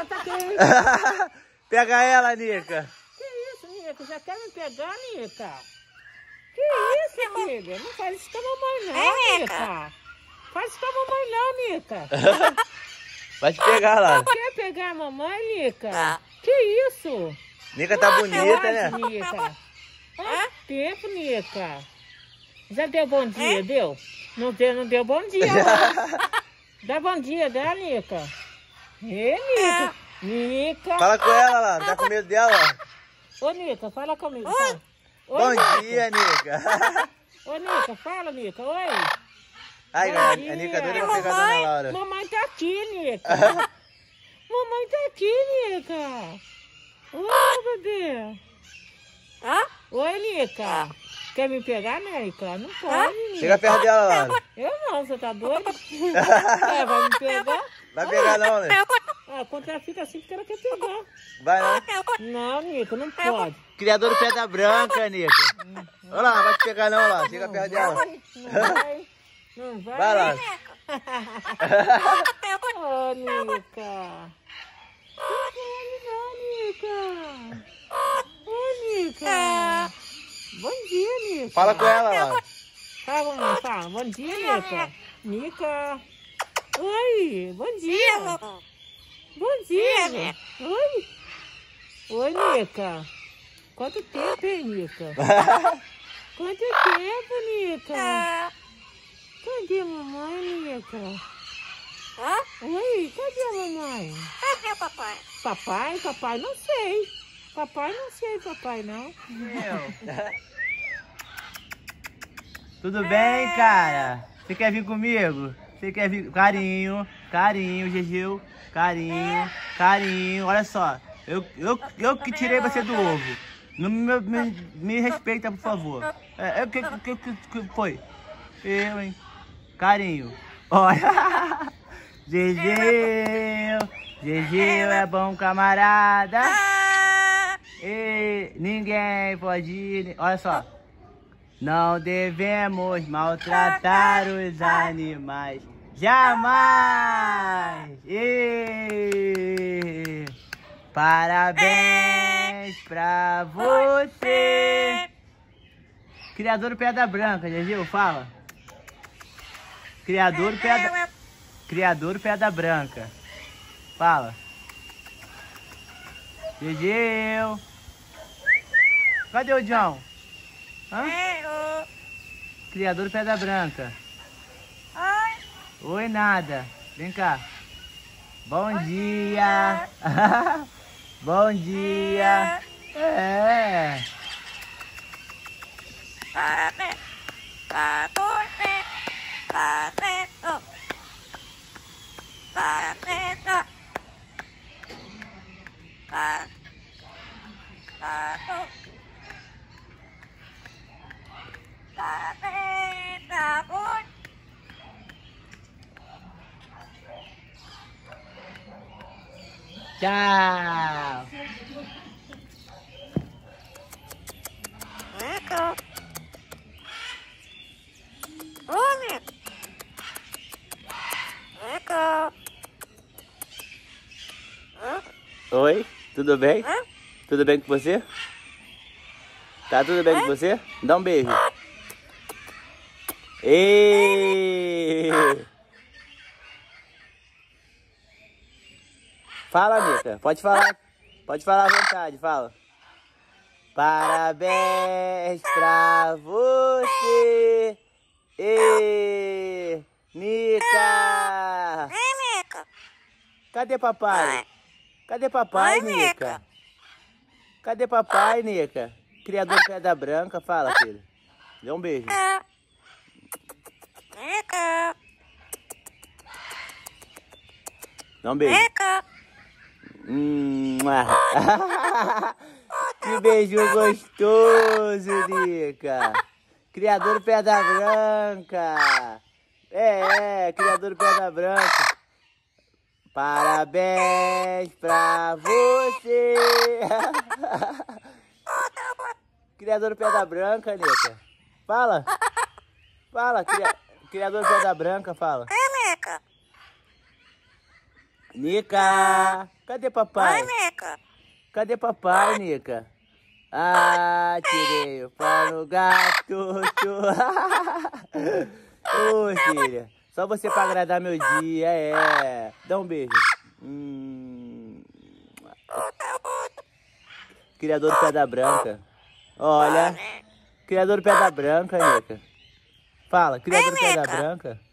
bicha tá Pega ela, Nica. Que isso, Nica? Já quer me pegar, Nica? Que ah, isso, amiga? Não faz isso com a mamãe, não, é, Nica. Faz isso com a mamãe, não, Nica. Vai te pegar lá. Quer pegar a mamãe, Nica? Ah. Que isso? Nica tá bonita, né? Nica. tempo, Nica. Já deu bom dia, é? deu? Não deu, não deu bom dia. Dá bom dia, dá, Nica. Ê, Nica. É. Nica. Fala com ela lá, tá com medo dela? Ô, Nica, fala comigo. Fala. Oi, Bom Nica. dia, Nica. Ô, Nica, fala, Nica. Oi. Ai, a, a Nica adora pegar a dona Laura. Mamãe tá aqui, Nica. mamãe tá aqui, Nica. Oi, bebê. Ah? Oi, Nica. Quer me pegar, né? não pode. Ah, Chega perto dela lá. Eu não, você tá doido? é, vai me pegar? Vai pegar não, né? Ah, quando ela fica assim, porque ela quer pegar. Vai não? Não, Nico, não pode. Criador Pedra Branca, Nico. Uhum. Olha lá, vai te pegar não lá. Chega não perto vai, dela. Não vai. Não vai. Vai lá. Ô, oh, Nica. Nica. Ô, oh, Nica. Bom dia, Nica. Fala com ela. ela. Fala, mãe, tá. Bom dia, Nica. Nica. Oi, bom dia. Bom dia. Oi. Oi, Nica. Quanto tempo, hein, Nica? Quanto tempo, Nica? Ah. Cadê a mamãe, Nica? Oi, cadê a mamãe? Cadê o papai? Papai, papai, não sei. Papai não sei, papai não. Meu. Tudo bem, cara? Você quer vir comigo? Você quer vir? Carinho, carinho, Gegeu, carinho, carinho. Olha só, eu, eu, eu que tirei você do ovo. No, me, me, me respeita, por favor. É, eu, é, que, que, que, foi? Eu, hein? Carinho. Olha. Gegeu, Gegeu é bom camarada. E ninguém pode. Olha só. Não devemos maltratar os animais. Jamais! E... Parabéns pra você! Criador Pedra Branca, já viu? Fala. Criador Pedra... Criador Pedra Branca. Fala. Gegeu. Cadê o John? Hã? É, Criador Pedra Branca. Oi. Oi, nada. Vem cá. Bom, Bom dia. dia. Bom dia. É. é. Tchau. Oi, tudo bem? Tudo bem com você? Tá tudo bem com você? Dá um beijo. E... Fala, Anitta. Pode falar. Pode falar à vontade, fala. Parabéns pra você, e... Mica! Ei, Mica! Cadê papai? Cadê papai, Nica? Mica? Cadê papai, Nica? Criador Pedra Branca, fala, filho. Dê um beijo. Ah. Eca. Dá um beijo. Eca. que beijo gostoso, Lica. Criador Pedra Branca. É, é, Criador Pedra Branca. Parabéns pra você. Criador Pedra Branca, Nica. Fala. Fala, criador criador de da branca fala. É, Nica. Nica, cadê papai? Oi, Nica. Cadê papai, Nica? Ah, tirei o pau gato. Ô, oh, filha, só você pra agradar meu dia, é. Dá um beijo. Hum. Criador do Pedra Branca. Olha. Criador do Pedra Branca, Nica. Fala, criador é, da branca.